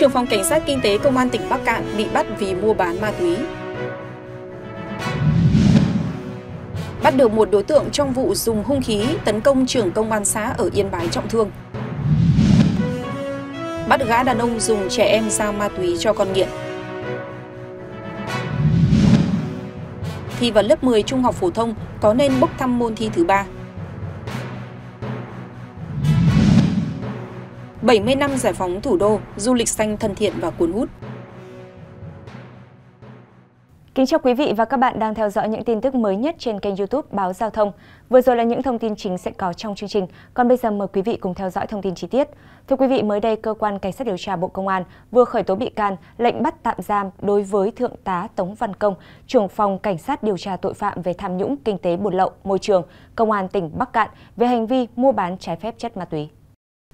trưởng phòng cảnh sát kinh tế công an tỉnh Bắc Cạn bị bắt vì mua bán ma túy. Bắt được một đối tượng trong vụ dùng hung khí tấn công trưởng công an xã ở Yên Bái trọng thương. Bắt gã đàn ông dùng trẻ em giao ma túy cho con nghiện. Thi vào lớp 10 trung học phổ thông có nên bốc thăm môn thi thứ ba 70 năm giải phóng thủ đô, du lịch xanh thân thiện và cuốn hút. Kính chào quý vị và các bạn đang theo dõi những tin tức mới nhất trên kênh YouTube Báo Giao thông. Vừa rồi là những thông tin chính sẽ có trong chương trình, còn bây giờ mời quý vị cùng theo dõi thông tin chi tiết. Thưa quý vị, mới đây cơ quan cảnh sát điều tra Bộ Công an vừa khởi tố bị can, lệnh bắt tạm giam đối với thượng tá Tống Văn Công, trưởng phòng cảnh sát điều tra tội phạm về tham nhũng, kinh tế buôn lậu, môi trường, Công an tỉnh Bắc Cạn về hành vi mua bán trái phép chất ma túy.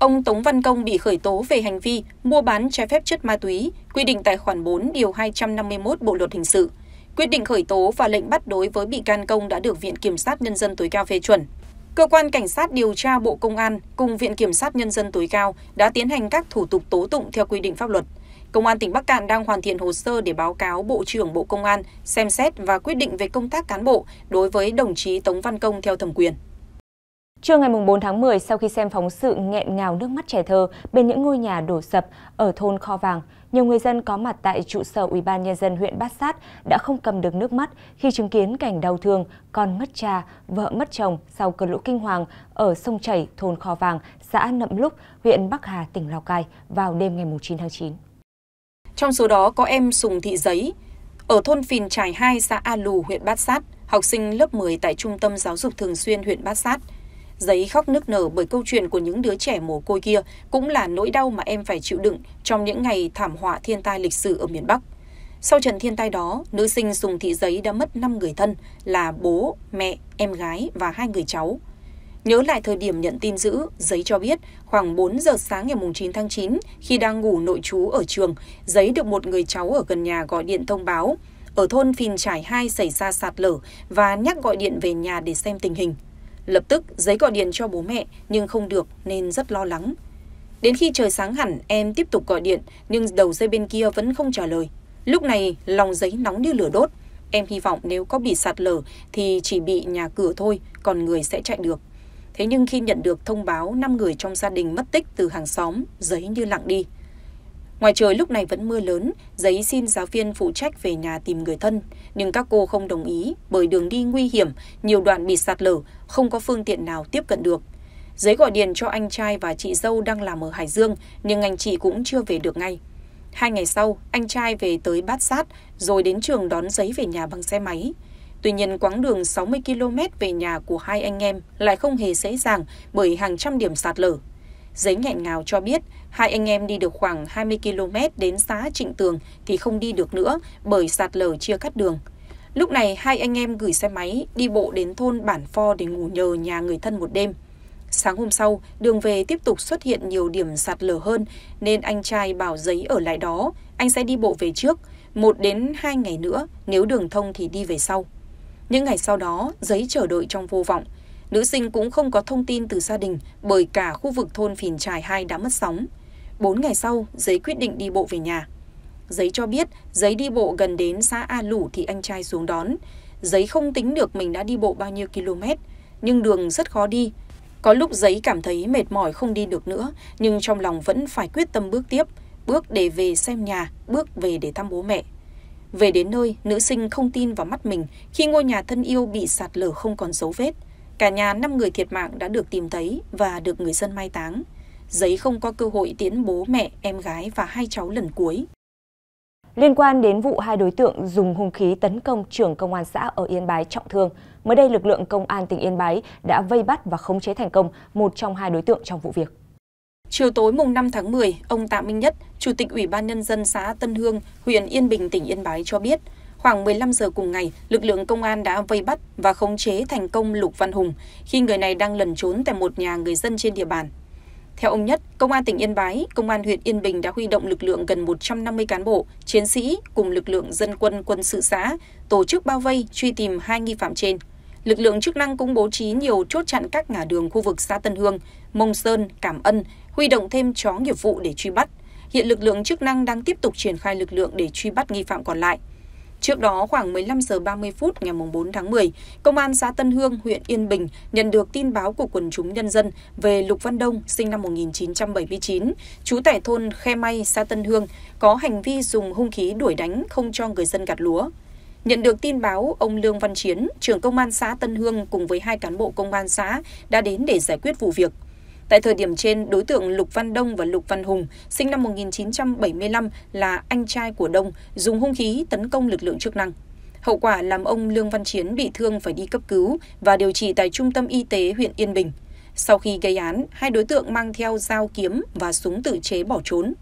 Ông Tống Văn Công bị khởi tố về hành vi mua bán trái phép chất ma túy, quy định tại khoản bốn, điều hai trăm năm mươi một Bộ luật hình sự. Quyết định khởi tố và lệnh bắt đối với bị can Công đã được Viện Kiểm sát Nhân dân tối cao phê chuẩn. Cơ quan Cảnh sát điều tra Bộ Công an cùng Viện Kiểm sát Nhân dân tối cao đã tiến hành các thủ tục tố tụng theo quy định pháp luật. Công an tỉnh Bắc Cạn đang hoàn thiện hồ sơ để báo cáo Bộ trưởng Bộ Công an xem xét và quyết định về công tác cán bộ đối với đồng chí Tống Văn Công theo thẩm quyền. Trưa ngày 4 tháng 10, sau khi xem phóng sự nghẹn ngào nước mắt trẻ thơ bên những ngôi nhà đổ sập ở thôn Kho Vàng, nhiều người dân có mặt tại trụ sở Ủy ban nhân dân huyện Bát Sát đã không cầm được nước mắt khi chứng kiến cảnh đau thương con mất cha, vợ mất chồng sau cơn lũ kinh hoàng ở sông chảy thôn Kho Vàng, xã Nậm Lúc, huyện Bắc Hà, tỉnh Lào Cai vào đêm ngày 9 tháng 9. Trong số đó có em Sùng Thị Giấy, ở thôn Phìn Trải 2, xã A Lù, huyện Bát Sát, học sinh lớp 10 tại Trung tâm Giáo dục Thường xuyên huyện Bát Sát – giấy khóc nức nở bởi câu chuyện của những đứa trẻ mồ côi kia cũng là nỗi đau mà em phải chịu đựng trong những ngày thảm họa thiên tai lịch sử ở miền Bắc. Sau trận thiên tai đó, nữ sinh Sùng Thị Giấy đã mất 5 người thân là bố, mẹ, em gái và hai người cháu. Nhớ lại thời điểm nhận tin dữ, Giấy cho biết khoảng 4 giờ sáng ngày 9 tháng 9 khi đang ngủ nội trú ở trường, Giấy được một người cháu ở gần nhà gọi điện thông báo ở thôn Phìn Trải 2 xảy ra sạt lở và nhắc gọi điện về nhà để xem tình hình. Lập tức giấy gọi điện cho bố mẹ nhưng không được nên rất lo lắng. Đến khi trời sáng hẳn em tiếp tục gọi điện nhưng đầu dây bên kia vẫn không trả lời. Lúc này lòng giấy nóng như lửa đốt. Em hy vọng nếu có bị sạt lở thì chỉ bị nhà cửa thôi còn người sẽ chạy được. Thế nhưng khi nhận được thông báo năm người trong gia đình mất tích từ hàng xóm, giấy như lặng đi. Ngoài trời lúc này vẫn mưa lớn, giấy xin giáo viên phụ trách về nhà tìm người thân, nhưng các cô không đồng ý bởi đường đi nguy hiểm, nhiều đoạn bị sạt lở, không có phương tiện nào tiếp cận được. Giấy gọi điện cho anh trai và chị dâu đang làm ở Hải Dương, nhưng anh chị cũng chưa về được ngay. Hai ngày sau, anh trai về tới Bát Sát, rồi đến trường đón giấy về nhà bằng xe máy. Tuy nhiên, quãng đường 60 km về nhà của hai anh em lại không hề dễ dàng bởi hàng trăm điểm sạt lở, Giấy nghẹn ngào cho biết hai anh em đi được khoảng 20 km đến xã Trịnh Tường thì không đi được nữa bởi sạt lở chia cắt đường. Lúc này hai anh em gửi xe máy đi bộ đến thôn Bản Pho để ngủ nhờ nhà người thân một đêm. Sáng hôm sau, đường về tiếp tục xuất hiện nhiều điểm sạt lở hơn nên anh trai bảo giấy ở lại đó, anh sẽ đi bộ về trước, một đến hai ngày nữa, nếu đường thông thì đi về sau. Những ngày sau đó, giấy chờ đợi trong vô vọng, nữ sinh cũng không có thông tin từ gia đình bởi cả khu vực thôn Phìn Trải hai đã mất sóng. Bốn ngày sau, Giấy quyết định đi bộ về nhà. Giấy cho biết Giấy đi bộ gần đến xã A Lũ thì anh trai xuống đón. Giấy không tính được mình đã đi bộ bao nhiêu km, nhưng đường rất khó đi. Có lúc Giấy cảm thấy mệt mỏi không đi được nữa, nhưng trong lòng vẫn phải quyết tâm bước tiếp, bước để về xem nhà, bước về để thăm bố mẹ. Về đến nơi, nữ sinh không tin vào mắt mình khi ngôi nhà thân yêu bị sạt lở không còn dấu vết. Cả nhà năm người thiệt mạng đã được tìm thấy và được người dân mai táng. Giấy không có cơ hội tiến bố mẹ, em gái và hai cháu lần cuối. Liên quan đến vụ hai đối tượng dùng hung khí tấn công trưởng công an xã ở Yên Bái trọng thương, mới đây lực lượng công an tỉnh Yên Bái đã vây bắt và khống chế thành công một trong hai đối tượng trong vụ việc. Chiều tối mùng 5 tháng 10, ông Tạ Minh Nhất, Chủ tịch Ủy ban Nhân dân xã Tân Hương, huyện Yên Bình, tỉnh Yên Bái cho biết, Khoảng 15 giờ cùng ngày, lực lượng công an đã vây bắt và khống chế thành công Lục Văn Hùng khi người này đang lẩn trốn tại một nhà người dân trên địa bàn. Theo ông Nhất, Công an tỉnh Yên Bái, Công an huyện Yên Bình đã huy động lực lượng gần 150 cán bộ, chiến sĩ cùng lực lượng dân quân quân sự xã tổ chức bao vây truy tìm hai nghi phạm trên. Lực lượng chức năng cũng bố trí nhiều chốt chặn các ngã đường khu vực xã Tân Hương, Mông Sơn, Cảm Ân, huy động thêm chó nghiệp vụ để truy bắt. Hiện lực lượng chức năng đang tiếp tục triển khai lực lượng để truy bắt nghi phạm còn lại. Trước đó khoảng 15 giờ 30 phút ngày 4 tháng 10, Công an xã Tân Hương, huyện Yên Bình nhận được tin báo của quần chúng nhân dân về Lục Văn Đông, sinh năm 1979, trú tại thôn Khe May, xã Tân Hương, có hành vi dùng hung khí đuổi đánh không cho người dân gặt lúa. Nhận được tin báo, ông Lương Văn Chiến, trưởng công an xã Tân Hương cùng với hai cán bộ công an xã đã đến để giải quyết vụ việc tại thời điểm trên đối tượng lục văn đông và lục văn hùng sinh năm một nghìn chín trăm bảy mươi năm là anh trai của đông dùng hung khí tấn công lực lượng chức năng hậu quả làm ông lương văn chiến bị thương phải đi cấp cứu và điều trị tại trung tâm y tế huyện yên bình sau khi gây án hai đối tượng mang theo dao kiếm và súng tự chế bỏ trốn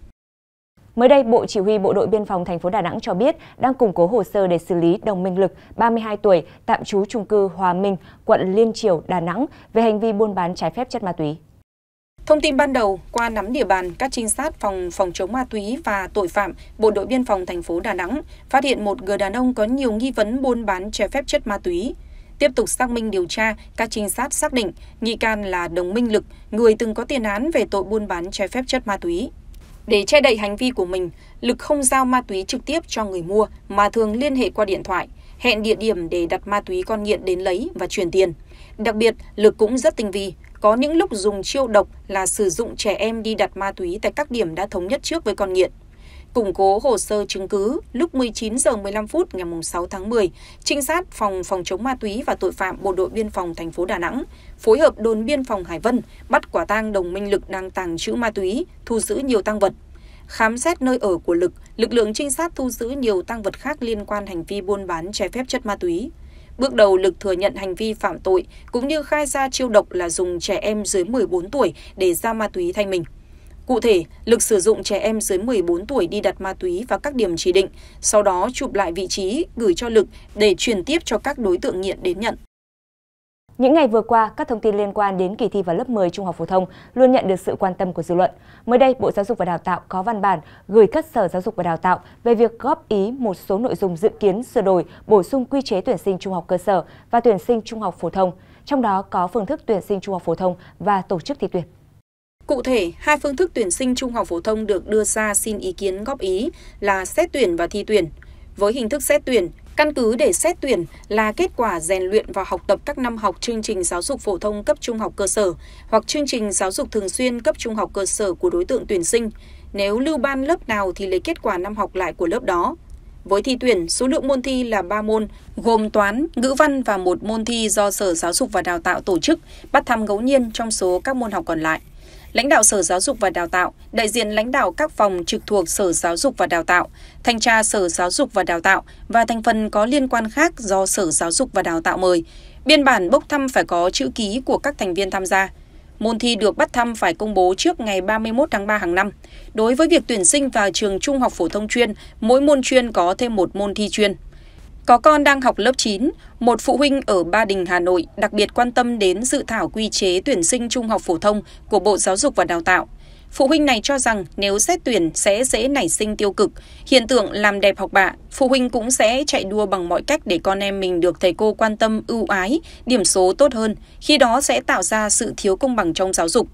Mới đây, Bộ Chỉ huy Bộ đội Biên phòng thành phố Đà Nẵng cho biết đang củng cố hồ sơ để xử lý Đồng Minh Lực, 32 tuổi, tạm trú trung cư Hòa Minh, quận Liên Triều, Đà Nẵng về hành vi buôn bán trái phép chất ma túy. Thông tin ban đầu, qua nắm địa bàn, các trinh sát phòng phòng chống ma túy và tội phạm Bộ đội biên phòng thành phố Đà Nẵng phát hiện một người đàn ông có nhiều nghi vấn buôn bán trái phép chất ma túy. Tiếp tục xác minh điều tra, các trinh sát xác định nghi can là Đồng Minh Lực, người từng có tiền án về tội buôn bán trái phép chất ma túy. Để che đậy hành vi của mình, Lực không giao ma túy trực tiếp cho người mua mà thường liên hệ qua điện thoại, hẹn địa điểm để đặt ma túy con nghiện đến lấy và chuyển tiền. Đặc biệt, lực cũng rất tinh vi, có những lúc dùng chiêu độc là sử dụng trẻ em đi đặt ma túy tại các điểm đã thống nhất trước với con nghiện. Củng cố hồ sơ chứng cứ, lúc 19 giờ 15 phút ngày 6 tháng 10, trinh sát phòng phòng chống ma túy và tội phạm bộ đội biên phòng thành phố Đà Nẵng phối hợp đồn biên phòng Hải Vân bắt quả tang đồng minh lực đang tàng trữ ma túy, thu giữ nhiều tăng vật. Khám xét nơi ở của lực, lực lượng trinh sát thu giữ nhiều tăng vật khác liên quan hành vi buôn bán trái phép chất ma túy. Bước đầu Lực thừa nhận hành vi phạm tội cũng như khai ra chiêu độc là dùng trẻ em dưới 14 tuổi để ra ma túy thay mình. Cụ thể, Lực sử dụng trẻ em dưới 14 tuổi đi đặt ma túy vào các điểm chỉ định, sau đó chụp lại vị trí, gửi cho Lực để truyền tiếp cho các đối tượng nghiện đến nhận. Những ngày vừa qua, các thông tin liên quan đến kỳ thi vào lớp 10 trung học phổ thông luôn nhận được sự quan tâm của dư luận. Mới đây, Bộ Giáo dục và Đào tạo có văn bản gửi các Sở Giáo dục và Đào tạo về việc góp ý một số nội dung dự kiến sửa đổi, bổ sung quy chế tuyển sinh trung học cơ sở và tuyển sinh trung học phổ thông, trong đó có phương thức tuyển sinh trung học phổ thông và tổ chức thi tuyển. Cụ thể, hai phương thức tuyển sinh trung học phổ thông được đưa ra xin ý kiến góp ý là xét tuyển và thi tuyển. Với hình thức xét tuyển, Căn cứ để xét tuyển là kết quả rèn luyện và học tập các năm học chương trình giáo dục phổ thông cấp trung học cơ sở hoặc chương trình giáo dục thường xuyên cấp trung học cơ sở của đối tượng tuyển sinh. Nếu lưu ban lớp nào thì lấy kết quả năm học lại của lớp đó. Với thi tuyển, số lượng môn thi là 3 môn, gồm toán, ngữ văn và một môn thi do Sở Giáo dục và Đào tạo tổ chức, bắt thăm ngẫu nhiên trong số các môn học còn lại lãnh đạo Sở Giáo dục và Đào tạo, đại diện lãnh đạo các phòng trực thuộc Sở Giáo dục và Đào tạo, thanh tra Sở Giáo dục và Đào tạo và thành phần có liên quan khác do Sở Giáo dục và Đào tạo mời. Biên bản bốc thăm phải có chữ ký của các thành viên tham gia. Môn thi được bắt thăm phải công bố trước ngày 31 tháng 3 hàng năm. Đối với việc tuyển sinh vào trường trung học phổ thông chuyên, mỗi môn chuyên có thêm một môn thi chuyên. Có con đang học lớp 9, một phụ huynh ở Ba Đình, Hà Nội đặc biệt quan tâm đến dự thảo quy chế tuyển sinh trung học phổ thông của Bộ Giáo dục và Đào tạo. Phụ huynh này cho rằng nếu xét tuyển sẽ dễ nảy sinh tiêu cực, hiện tượng làm đẹp học bạ, phụ huynh cũng sẽ chạy đua bằng mọi cách để con em mình được thầy cô quan tâm ưu ái, điểm số tốt hơn, khi đó sẽ tạo ra sự thiếu công bằng trong giáo dục.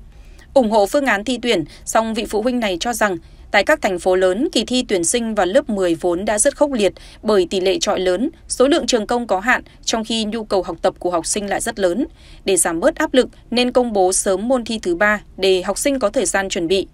Ủng hộ phương án thi tuyển, song vị phụ huynh này cho rằng Tại các thành phố lớn, kỳ thi tuyển sinh vào lớp 10 vốn đã rất khốc liệt bởi tỷ lệ trọi lớn, số lượng trường công có hạn, trong khi nhu cầu học tập của học sinh lại rất lớn. Để giảm bớt áp lực nên công bố sớm môn thi thứ ba để học sinh có thời gian chuẩn bị.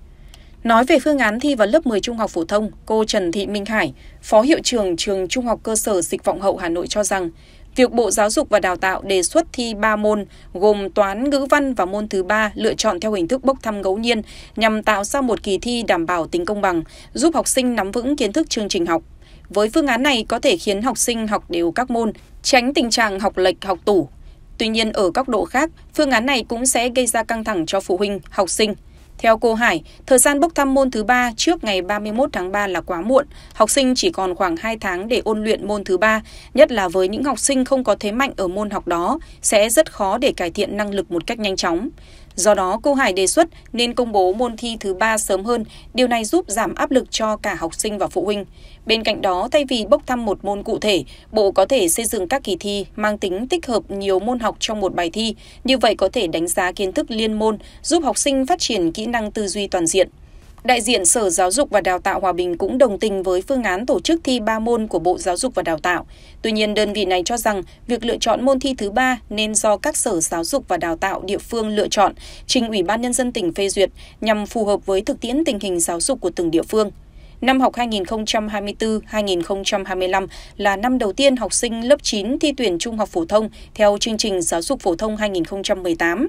Nói về phương án thi vào lớp 10 trung học phổ thông, cô Trần Thị Minh Hải, Phó Hiệu trưởng Trường Trung học Cơ sở Dịch Vọng Hậu Hà Nội cho rằng, việc Bộ Giáo dục và Đào tạo đề xuất thi 3 môn gồm toán, ngữ văn và môn thứ ba lựa chọn theo hình thức bốc thăm ngẫu nhiên nhằm tạo ra một kỳ thi đảm bảo tính công bằng, giúp học sinh nắm vững kiến thức chương trình học. Với phương án này có thể khiến học sinh học đều các môn, tránh tình trạng học lệch học tủ. Tuy nhiên ở góc độ khác, phương án này cũng sẽ gây ra căng thẳng cho phụ huynh, học sinh theo cô Hải, thời gian bốc thăm môn thứ ba trước ngày 31 tháng 3 là quá muộn, học sinh chỉ còn khoảng 2 tháng để ôn luyện môn thứ ba, nhất là với những học sinh không có thế mạnh ở môn học đó, sẽ rất khó để cải thiện năng lực một cách nhanh chóng. Do đó, cô Hải đề xuất nên công bố môn thi thứ ba sớm hơn, điều này giúp giảm áp lực cho cả học sinh và phụ huynh. Bên cạnh đó, thay vì bốc thăm một môn cụ thể, Bộ có thể xây dựng các kỳ thi mang tính tích hợp nhiều môn học trong một bài thi, như vậy có thể đánh giá kiến thức liên môn, giúp học sinh phát triển kỹ năng tư duy toàn diện đại diện Sở Giáo dục và Đào tạo Hòa Bình cũng đồng tình với phương án tổ chức thi ba môn của Bộ Giáo dục và Đào tạo. Tuy nhiên, đơn vị này cho rằng việc lựa chọn môn thi thứ ba nên do các Sở Giáo dục và Đào tạo địa phương lựa chọn, trình Ủy ban Nhân dân tỉnh phê duyệt nhằm phù hợp với thực tiễn tình hình giáo dục của từng địa phương. Năm học 2024-2025 là năm đầu tiên học sinh lớp 9 thi tuyển trung học phổ thông theo chương trình giáo dục phổ thông 2018.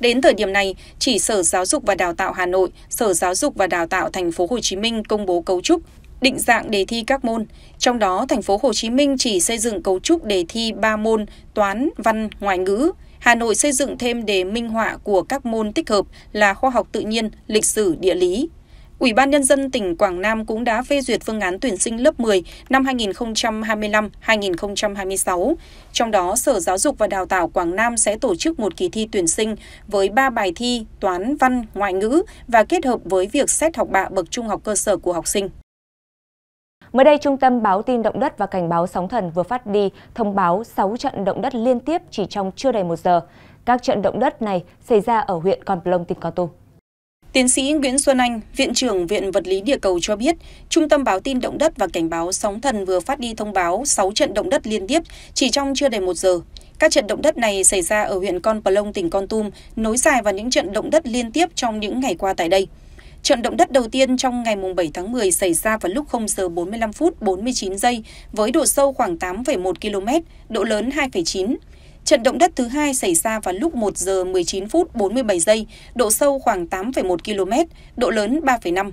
Đến thời điểm này, chỉ Sở Giáo dục và Đào tạo Hà Nội, Sở Giáo dục và Đào tạo Thành phố Hồ Chí Minh công bố cấu trúc định dạng đề thi các môn, trong đó thành phố Hồ Chí Minh chỉ xây dựng cấu trúc đề thi 3 môn toán, văn, ngoại ngữ. Hà Nội xây dựng thêm đề minh họa của các môn tích hợp là khoa học tự nhiên, lịch sử, địa lý, Ủy ban Nhân dân tỉnh Quảng Nam cũng đã phê duyệt phương án tuyển sinh lớp 10 năm 2025-2026. Trong đó, Sở Giáo dục và Đào tạo Quảng Nam sẽ tổ chức một kỳ thi tuyển sinh với 3 bài thi toán, văn, ngoại ngữ và kết hợp với việc xét học bạ bậc trung học cơ sở của học sinh. Mới đây, Trung tâm Báo tin động đất và Cảnh báo sóng thần vừa phát đi thông báo 6 trận động đất liên tiếp chỉ trong chưa đầy một giờ. Các trận động đất này xảy ra ở huyện Con Plong, tỉnh Con Tum tiến sĩ nguyễn xuân anh viện trưởng viện vật lý địa cầu cho biết trung tâm báo tin động đất và cảnh báo sóng thần vừa phát đi thông báo sáu trận động đất liên tiếp chỉ trong chưa đầy một giờ các trận động đất này xảy ra ở huyện con plong tỉnh con tum nối dài vào những trận động đất liên tiếp trong những ngày qua tại đây Trận động đất đầu tiên trong ngày 7 tháng 10 xảy ra vào lúc 0 giờ 45 phút 49 giây với độ sâu khoảng 8,1 km, độ lớn 2,9. Trận động đất thứ hai xảy ra vào lúc 1 giờ 19 phút 47 giây, độ sâu khoảng 8,1 km, độ lớn 3,5.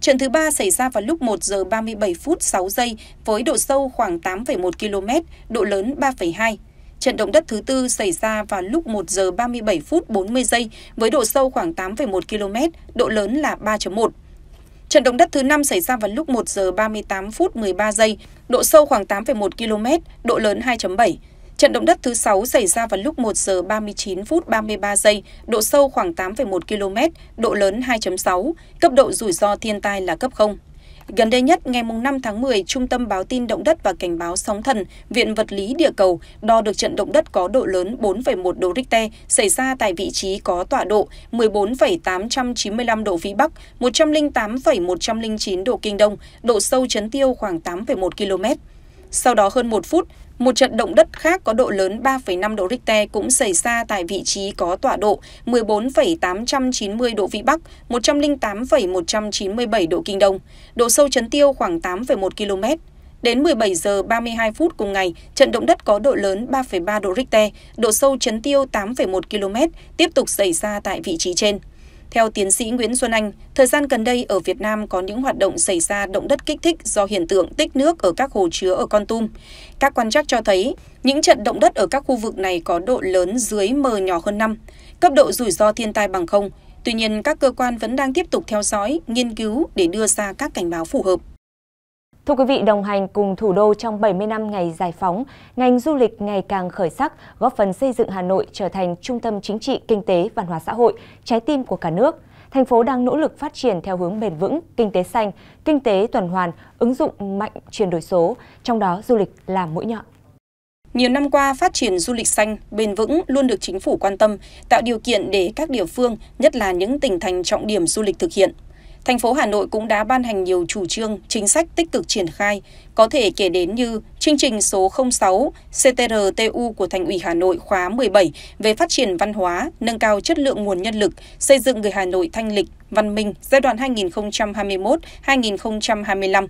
Trận thứ ba xảy ra vào lúc 1 giờ 37 phút 6 giây với độ sâu khoảng 8,1 km, độ lớn 3,2. Trận động đất thứ tư xảy ra vào lúc 1 giờ 37 phút 40 giây với độ sâu khoảng 8,1 km, độ lớn là 3,1. Trận động đất thứ 5 xảy ra vào lúc 1 giờ 38 phút 13 giây, độ sâu khoảng 8,1 km, độ lớn 2 Trận động đất thứ 6 xảy ra vào lúc 1 giờ 39 phút 33 giây, độ sâu khoảng 8,1 km, độ lớn 2.6, cấp độ rủi ro thiên tai là cấp 0. Gần đây nhất, ngày 5 tháng 10, Trung tâm Báo tin Động đất và Cảnh báo Sóng thần, Viện Vật lý Địa cầu đo được trận động đất có độ lớn 4,1 độ Richter xảy ra tại vị trí có tọa độ 14,895 độ Vĩ Bắc, 108,109 độ Kinh Đông, độ sâu chấn tiêu khoảng 8,1 km. Sau đó hơn một phút, một trận động đất khác có độ lớn 3,5 độ Richter cũng xảy ra tại vị trí có tọa độ 14,890 độ Vĩ Bắc, 108,197 độ Kinh Đông, độ sâu chấn tiêu khoảng 8,1 km. Đến 17 giờ 32 phút cùng ngày, trận động đất có độ lớn 3,3 độ Richter, độ sâu chấn tiêu 8,1 km tiếp tục xảy ra tại vị trí trên. Theo tiến sĩ Nguyễn Xuân Anh, thời gian gần đây ở Việt Nam có những hoạt động xảy ra động đất kích thích do hiện tượng tích nước ở các hồ chứa ở Con Tum. Các quan trắc cho thấy, những trận động đất ở các khu vực này có độ lớn dưới M nhỏ hơn năm, cấp độ rủi ro thiên tai bằng không. Tuy nhiên, các cơ quan vẫn đang tiếp tục theo dõi, nghiên cứu để đưa ra các cảnh báo phù hợp. Thưa quý vị, đồng hành cùng thủ đô trong 70 năm ngày giải phóng, ngành du lịch ngày càng khởi sắc, góp phần xây dựng Hà Nội trở thành trung tâm chính trị, kinh tế, văn hóa xã hội, trái tim của cả nước. Thành phố đang nỗ lực phát triển theo hướng bền vững, kinh tế xanh, kinh tế tuần hoàn, ứng dụng mạnh chuyển đổi số, trong đó du lịch là mũi nhọn. Nhiều năm qua, phát triển du lịch xanh, bền vững luôn được chính phủ quan tâm, tạo điều kiện để các địa phương, nhất là những tỉnh thành trọng điểm du lịch thực hiện. Thành phố Hà Nội cũng đã ban hành nhiều chủ trương, chính sách tích cực triển khai, có thể kể đến như chương trình số 06 CTRTU của Thành ủy Hà Nội khóa 17 về phát triển văn hóa, nâng cao chất lượng nguồn nhân lực, xây dựng người Hà Nội thanh lịch, văn minh giai đoạn 2021-2025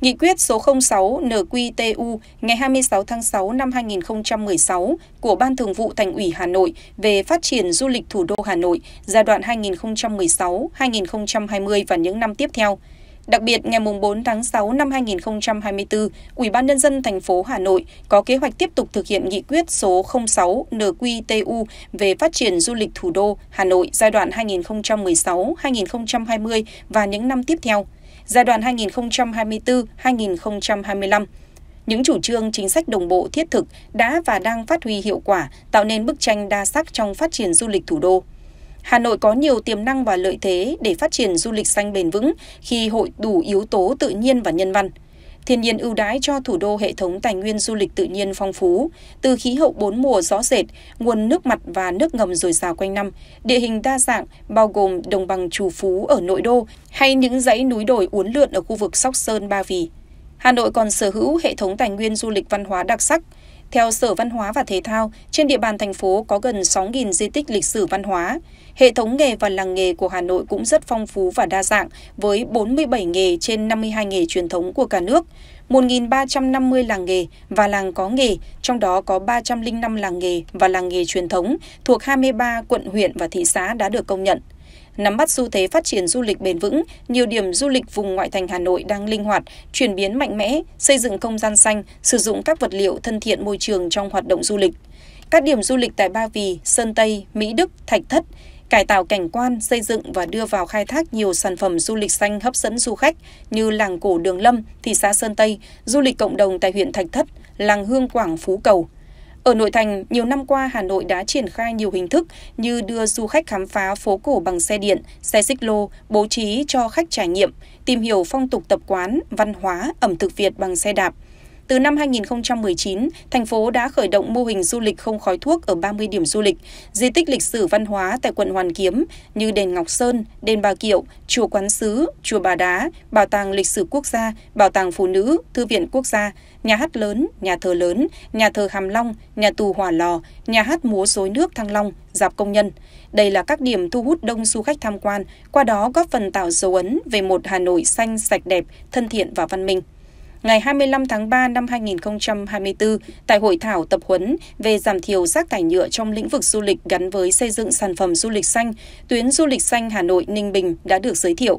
Nghị quyết số 06 NQTU ngày 26 tháng 6 năm 2016 của Ban Thường vụ Thành ủy Hà Nội về phát triển du lịch thủ đô Hà Nội giai đoạn 2016-2020 và những năm tiếp theo. Đặc biệt, ngày 4 tháng 6 năm 2024, Ủy ban Nhân dân thành phố Hà Nội có kế hoạch tiếp tục thực hiện nghị quyết số 06 NQTU về phát triển du lịch thủ đô Hà Nội giai đoạn 2016-2020 và những năm tiếp theo giai đoạn 2024-2025. Những chủ trương chính sách đồng bộ thiết thực đã và đang phát huy hiệu quả, tạo nên bức tranh đa sắc trong phát triển du lịch thủ đô. Hà Nội có nhiều tiềm năng và lợi thế để phát triển du lịch xanh bền vững khi hội đủ yếu tố tự nhiên và nhân văn – thiên nhiên ưu đãi cho thủ đô hệ thống tài nguyên du lịch tự nhiên phong phú, từ khí hậu bốn mùa rõ rệt, nguồn nước mặt và nước ngầm dồi dào quanh năm, địa hình đa dạng bao gồm đồng bằng trù phú ở nội đô hay những dãy núi đồi uốn lượn ở khu vực Sóc Sơn Ba Vì. Hà Nội còn sở hữu hệ thống tài nguyên du lịch văn hóa đặc sắc – theo Sở Văn hóa và Thể thao, trên địa bàn thành phố có gần 6.000 di tích lịch sử văn hóa. Hệ thống nghề và làng nghề của Hà Nội cũng rất phong phú và đa dạng, với 47 nghề trên 52 nghề truyền thống của cả nước, 1.350 làng nghề và làng có nghề, trong đó có 305 làng nghề và làng nghề truyền thống thuộc 23 quận huyện và thị xã đã được công nhận. Nắm bắt xu thế phát triển du lịch bền vững, nhiều điểm du lịch vùng ngoại thành Hà Nội đang linh hoạt, chuyển biến mạnh mẽ, xây dựng không gian xanh, sử dụng các vật liệu thân thiện môi trường trong hoạt động du lịch. Các điểm du lịch tại Ba Vì, Sơn Tây, Mỹ Đức, Thạch Thất cải tạo cảnh quan, xây dựng và đưa vào khai thác nhiều sản phẩm du lịch xanh hấp dẫn du khách như làng cổ Đường Lâm, thị xã Sơn Tây, du lịch cộng đồng tại huyện Thạch Thất, làng Hương Quảng Phú Cầu, ở nội thành, nhiều năm qua Hà Nội đã triển khai nhiều hình thức như đưa du khách khám phá phố cổ bằng xe điện, xe xích lô, bố trí cho khách trải nghiệm, tìm hiểu phong tục tập quán, văn hóa, ẩm thực Việt bằng xe đạp. Từ năm 2019, thành phố đã khởi động mô hình du lịch không khói thuốc ở 30 điểm du lịch, di tích lịch sử văn hóa tại quận Hoàn Kiếm như đền Ngọc Sơn, đền Bà Kiệu, chùa Quán Sứ, chùa Bà Đá, bảo tàng lịch sử quốc gia, bảo tàng phụ nữ, thư viện quốc gia, nhà hát lớn, nhà thờ lớn, nhà thờ Hàm Long, nhà tù Hỏa Lò, nhà hát múa rối nước Thăng Long, dạp công nhân. Đây là các điểm thu hút đông du khách tham quan, qua đó góp phần tạo dấu ấn về một Hà Nội xanh, sạch đẹp, thân thiện và văn minh ngày 25 tháng 3 năm 2024 tại hội thảo tập huấn về giảm thiểu rác thải nhựa trong lĩnh vực du lịch gắn với xây dựng sản phẩm du lịch xanh, tuyến du lịch xanh Hà Nội Ninh Bình đã được giới thiệu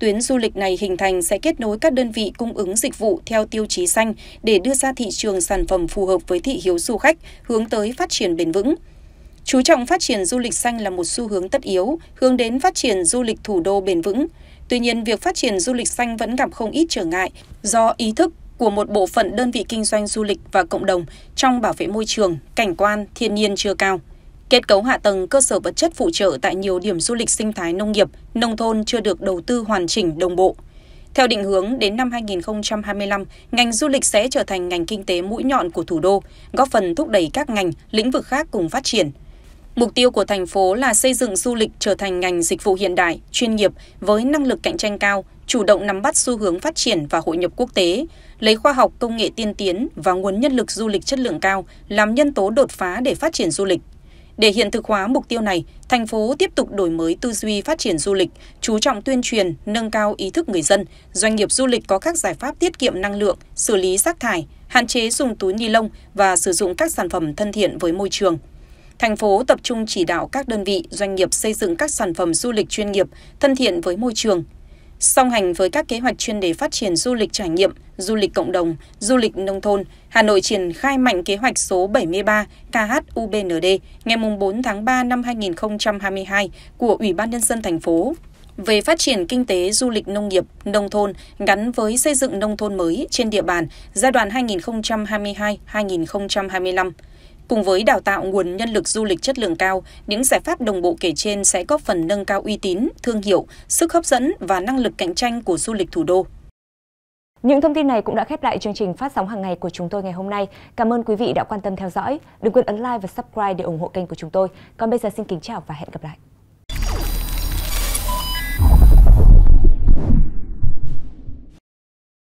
tuyến du lịch này hình thành sẽ kết nối các đơn vị cung ứng dịch vụ theo tiêu chí xanh để đưa ra thị trường sản phẩm phù hợp với thị hiếu du khách, hướng tới phát triển bền vững. Chú trọng phát triển du lịch xanh là một xu hướng tất yếu, hướng đến phát triển du lịch thủ đô bền vững. Tuy nhiên, việc phát triển du lịch xanh vẫn gặp không ít trở ngại do ý thức của một bộ phận đơn vị kinh doanh du lịch và cộng đồng trong bảo vệ môi trường, cảnh quan, thiên nhiên chưa cao. Kết cấu hạ tầng cơ sở vật chất phụ trợ tại nhiều điểm du lịch sinh thái nông nghiệp, nông thôn chưa được đầu tư hoàn chỉnh đồng bộ. Theo định hướng, đến năm 2025, ngành du lịch sẽ trở thành ngành kinh tế mũi nhọn của thủ đô, góp phần thúc đẩy các ngành, lĩnh vực khác cùng phát triển. Mục tiêu của thành phố là xây dựng du lịch trở thành ngành dịch vụ hiện đại, chuyên nghiệp với năng lực cạnh tranh cao, chủ động nắm bắt xu hướng phát triển và hội nhập quốc tế, lấy khoa học công nghệ tiên tiến và nguồn nhân lực du lịch chất lượng cao làm nhân tố đột phá để phát triển du lịch. Để hiện thực hóa mục tiêu này, thành phố tiếp tục đổi mới tư duy phát triển du lịch, chú trọng tuyên truyền, nâng cao ý thức người dân, doanh nghiệp du lịch có các giải pháp tiết kiệm năng lượng, xử lý rác thải, hạn chế dùng túi ni lông và sử dụng các sản phẩm thân thiện với môi trường. Thành phố tập trung chỉ đạo các đơn vị, doanh nghiệp xây dựng các sản phẩm du lịch chuyên nghiệp, thân thiện với môi trường, song hành với các kế hoạch chuyên đề phát triển du lịch trải nghiệm du lịch cộng đồng du lịch nông thôn hà nội triển khai mạnh kế hoạch số 73 khubnd ngày 4 tháng 3 năm 2022 của ủy ban nhân dân thành phố về phát triển kinh tế du lịch nông nghiệp, nông thôn gắn với xây dựng nông thôn mới trên địa bàn giai đoạn 2022-2025 Cùng với đào tạo nguồn nhân lực du lịch chất lượng cao, những giải pháp đồng bộ kể trên sẽ góp phần nâng cao uy tín, thương hiệu, sức hấp dẫn và năng lực cạnh tranh của du lịch thủ đô. Những thông tin này cũng đã khép lại chương trình phát sóng hàng ngày của chúng tôi ngày hôm nay. Cảm ơn quý vị đã quan tâm theo dõi. Đừng quên ấn like và subscribe để ủng hộ kênh của chúng tôi. Còn bây giờ xin kính chào và hẹn gặp lại.